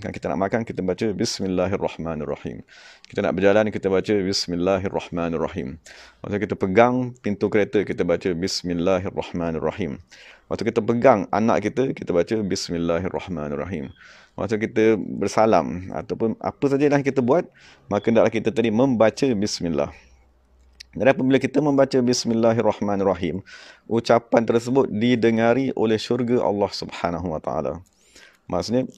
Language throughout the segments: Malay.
kan kita nak makan kita baca bismillahirrahmanirrahim kita nak berjalan kita baca bismillahirrahmanirrahim waktu kita pegang pintu kereta kita baca bismillahirrahmanirrahim waktu kita pegang anak kita kita baca bismillahirrahmanirrahim waktu kita bersalam ataupun apa saja yang kita buat maka hendaklah kita tadi membaca bismillah dan apabila kita membaca bismillahirrahmanirrahim ucapan tersebut didengari oleh syurga Allah Subhanahu wa taala maksudnya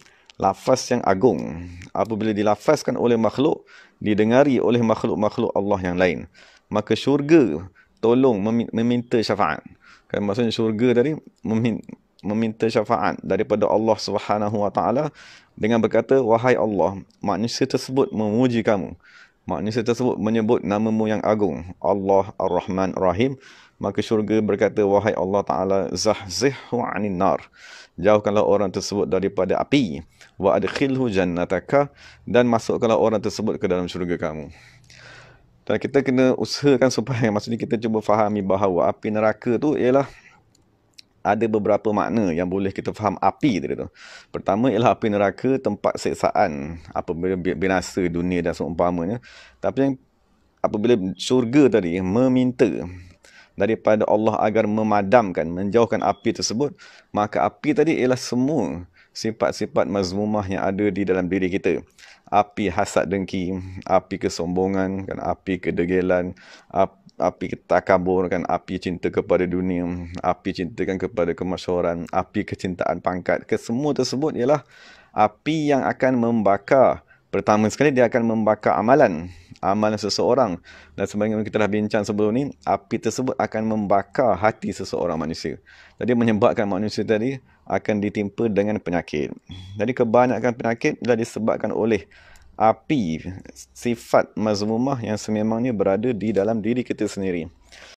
lafaz yang agung. Apabila dilafazkan oleh makhluk, didengari oleh makhluk-makhluk Allah yang lain. Maka syurga tolong meminta syafaat. Kan maksudnya syurga tadi meminta syafaat daripada Allah Swt dengan berkata wahai Allah manusia tersebut memuji kamu Maknanya tersebut menyebut namamu yang agung, Allah Ar-Rahman Rahim. Maka syurga berkata, Wahai Allah Ta'ala, Zahzihu anin nar. Jauhkanlah orang tersebut daripada api. Wa adkhilhu jannataka. Dan masukkanlah orang tersebut ke dalam syurga kamu. Dan kita kena usahakan supaya, maksudnya kita cuba fahami bahawa api neraka tu ialah ada beberapa makna yang boleh kita faham api tadi tu. Pertama ialah api neraka tempat seksaan apabila binasa dunia dan seumpamanya. Tapi yang apabila syurga tadi meminta daripada Allah agar memadamkan, menjauhkan api tersebut, maka api tadi ialah semua sifat-sifat mazmumah yang ada di dalam diri kita. Api hasad dengki, api kesombongan, kan, api kedegilan, api api kita kaburkan api cinta kepada dunia, api cintakan kepada kemasyhuran, api kecintaan pangkat. Kesemua tersebut ialah api yang akan membakar. Pertama sekali dia akan membakar amalan, amalan seseorang. Dan sebagaimana kita dah bincang sebelum ni, api tersebut akan membakar hati seseorang manusia. Jadi menyebabkan manusia tadi akan ditimpa dengan penyakit. Jadi kebanyakan penyakit adalah disebabkan oleh api sifat mazmumah yang sememangnya berada di dalam diri kita sendiri